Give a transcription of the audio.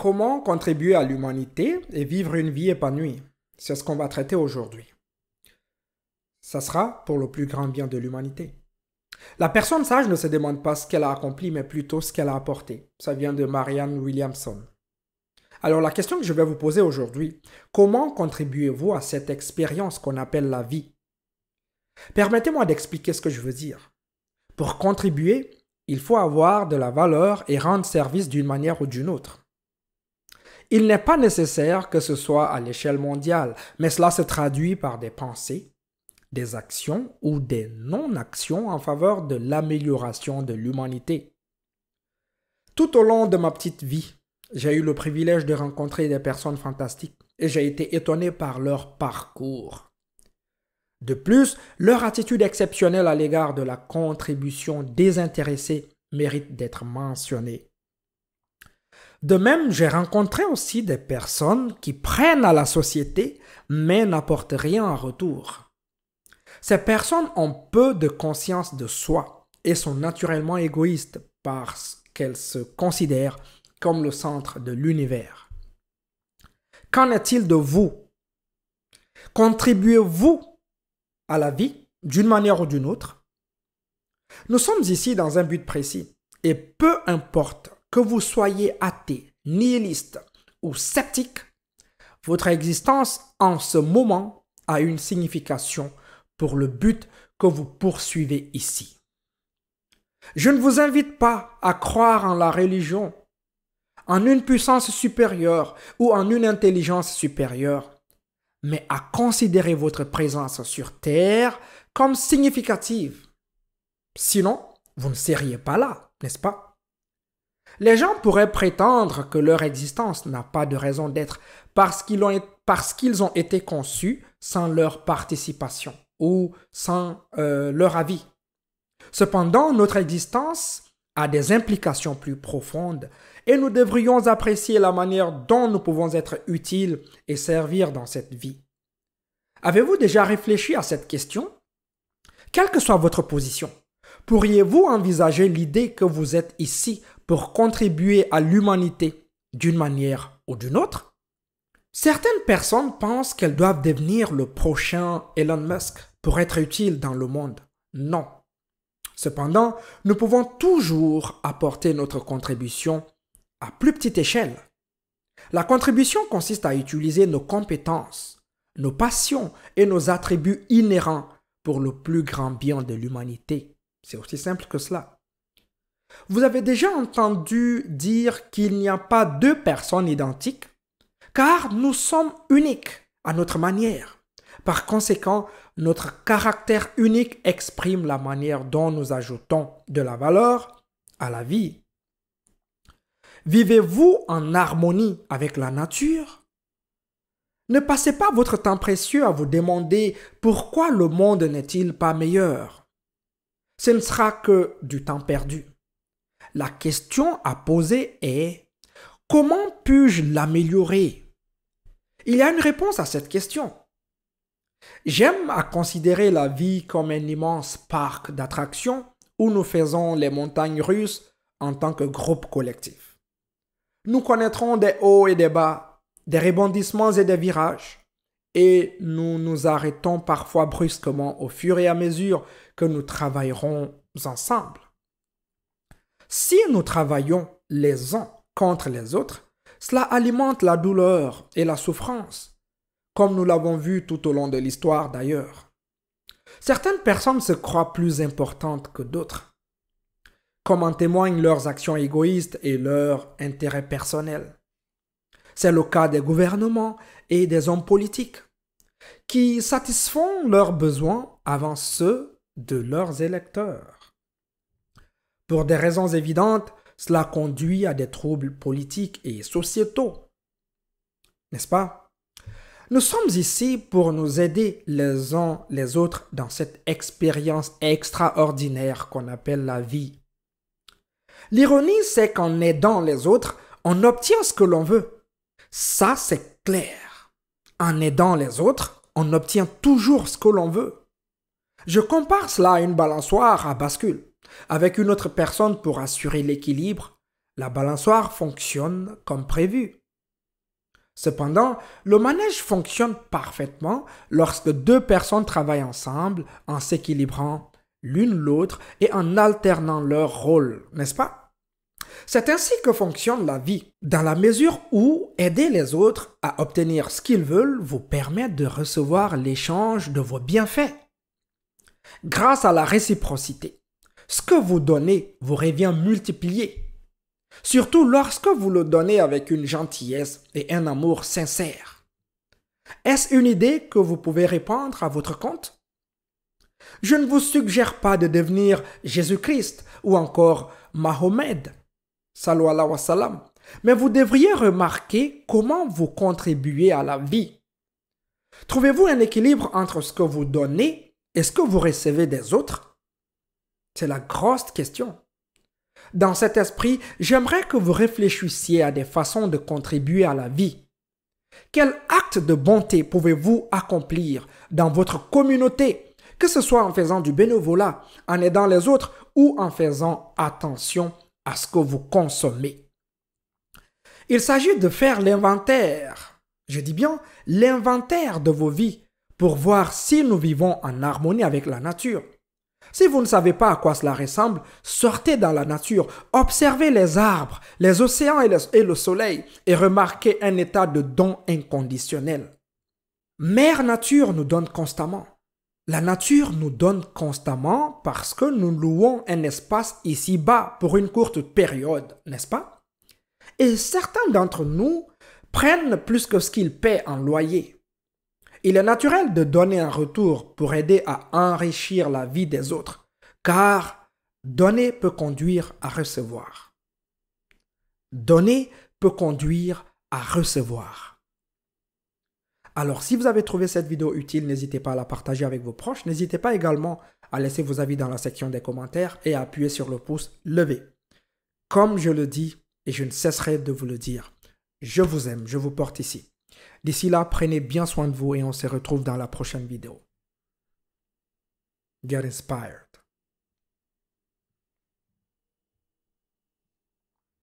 Comment contribuer à l'humanité et vivre une vie épanouie C'est ce qu'on va traiter aujourd'hui. Ça sera pour le plus grand bien de l'humanité. La personne sage ne se demande pas ce qu'elle a accompli, mais plutôt ce qu'elle a apporté. Ça vient de Marianne Williamson. Alors la question que je vais vous poser aujourd'hui, comment contribuez-vous à cette expérience qu'on appelle la vie Permettez-moi d'expliquer ce que je veux dire. Pour contribuer, il faut avoir de la valeur et rendre service d'une manière ou d'une autre. Il n'est pas nécessaire que ce soit à l'échelle mondiale, mais cela se traduit par des pensées, des actions ou des non-actions en faveur de l'amélioration de l'humanité. Tout au long de ma petite vie, j'ai eu le privilège de rencontrer des personnes fantastiques et j'ai été étonné par leur parcours. De plus, leur attitude exceptionnelle à l'égard de la contribution désintéressée mérite d'être mentionnée. De même, j'ai rencontré aussi des personnes qui prennent à la société mais n'apportent rien en retour. Ces personnes ont peu de conscience de soi et sont naturellement égoïstes parce qu'elles se considèrent comme le centre de l'univers. Qu'en est-il de vous Contribuez-vous à la vie d'une manière ou d'une autre Nous sommes ici dans un but précis et peu importe que vous soyez athée, nihiliste ou sceptique, votre existence en ce moment a une signification pour le but que vous poursuivez ici. Je ne vous invite pas à croire en la religion, en une puissance supérieure ou en une intelligence supérieure, mais à considérer votre présence sur Terre comme significative. Sinon, vous ne seriez pas là, n'est-ce pas les gens pourraient prétendre que leur existence n'a pas de raison d'être parce qu'ils ont, été conçus sans leur participation ou sans euh, leur avis. Cependant, notre existence a des implications plus profondes et nous devrions apprécier la manière dont nous pouvons être utiles et servir dans cette vie. Avez-vous déjà réfléchi à cette question Quelle que soit votre position, pourriez-vous envisager l'idée que vous êtes ici pour contribuer à l'humanité d'une manière ou d'une autre, certaines personnes pensent qu'elles doivent devenir le prochain Elon Musk pour être utiles dans le monde. Non. Cependant, nous pouvons toujours apporter notre contribution à plus petite échelle. La contribution consiste à utiliser nos compétences, nos passions et nos attributs inhérents pour le plus grand bien de l'humanité. C'est aussi simple que cela. Vous avez déjà entendu dire qu'il n'y a pas deux personnes identiques Car nous sommes uniques à notre manière. Par conséquent, notre caractère unique exprime la manière dont nous ajoutons de la valeur à la vie. Vivez-vous en harmonie avec la nature Ne passez pas votre temps précieux à vous demander pourquoi le monde n'est-il pas meilleur. Ce ne sera que du temps perdu. La question à poser est comment puis-je l'améliorer Il y a une réponse à cette question. J'aime à considérer la vie comme un immense parc d'attractions où nous faisons les montagnes russes en tant que groupe collectif. Nous connaîtrons des hauts et des bas, des rebondissements et des virages, et nous nous arrêtons parfois brusquement au fur et à mesure que nous travaillerons ensemble. Si nous travaillons les uns contre les autres, cela alimente la douleur et la souffrance, comme nous l'avons vu tout au long de l'histoire d'ailleurs. Certaines personnes se croient plus importantes que d'autres, comme en témoignent leurs actions égoïstes et leurs intérêts personnels. C'est le cas des gouvernements et des hommes politiques, qui satisfont leurs besoins avant ceux de leurs électeurs. Pour des raisons évidentes, cela conduit à des troubles politiques et sociétaux. N'est-ce pas Nous sommes ici pour nous aider les uns les autres dans cette expérience extraordinaire qu'on appelle la vie. L'ironie, c'est qu'en aidant les autres, on obtient ce que l'on veut. Ça, c'est clair. En aidant les autres, on obtient toujours ce que l'on veut. Je compare cela à une balançoire à bascule. Avec une autre personne pour assurer l'équilibre, la balançoire fonctionne comme prévu. Cependant, le manège fonctionne parfaitement lorsque deux personnes travaillent ensemble en s'équilibrant l'une l'autre et en alternant leurs rôles, n'est-ce pas C'est ainsi que fonctionne la vie, dans la mesure où aider les autres à obtenir ce qu'ils veulent vous permet de recevoir l'échange de vos bienfaits grâce à la réciprocité. Ce que vous donnez vous revient multiplié, surtout lorsque vous le donnez avec une gentillesse et un amour sincère. Est-ce une idée que vous pouvez répandre à votre compte Je ne vous suggère pas de devenir Jésus-Christ ou encore Mahomet, mais vous devriez remarquer comment vous contribuez à la vie. Trouvez-vous un équilibre entre ce que vous donnez est-ce que vous recevez des autres C'est la grosse question. Dans cet esprit, j'aimerais que vous réfléchissiez à des façons de contribuer à la vie. Quel acte de bonté pouvez-vous accomplir dans votre communauté, que ce soit en faisant du bénévolat, en aidant les autres ou en faisant attention à ce que vous consommez Il s'agit de faire l'inventaire, je dis bien l'inventaire de vos vies pour voir si nous vivons en harmonie avec la nature. Si vous ne savez pas à quoi cela ressemble, sortez dans la nature, observez les arbres, les océans et le, soleil et remarquez un état de don inconditionnel. Mère Nature nous donne constamment. La nature nous donne constamment parce que nous louons un espace ici-bas pour une courte période, n'est-ce pas Et certains d'entre nous prennent plus que ce qu'ils paient en loyer. Il est naturel de donner un retour pour aider à enrichir la vie des autres, car donner peut conduire à recevoir. Donner peut conduire à recevoir. Alors si vous avez trouvé cette vidéo utile, n'hésitez pas à la partager avec vos proches, n'hésitez pas également à laisser vos avis dans la section des commentaires et à appuyer sur le pouce levé. Comme je le dis, et je ne cesserai de vous le dire, je vous aime, je vous porte ici. D'ici là, prenez bien soin de vous et on se retrouve dans la prochaine vidéo. Get inspired.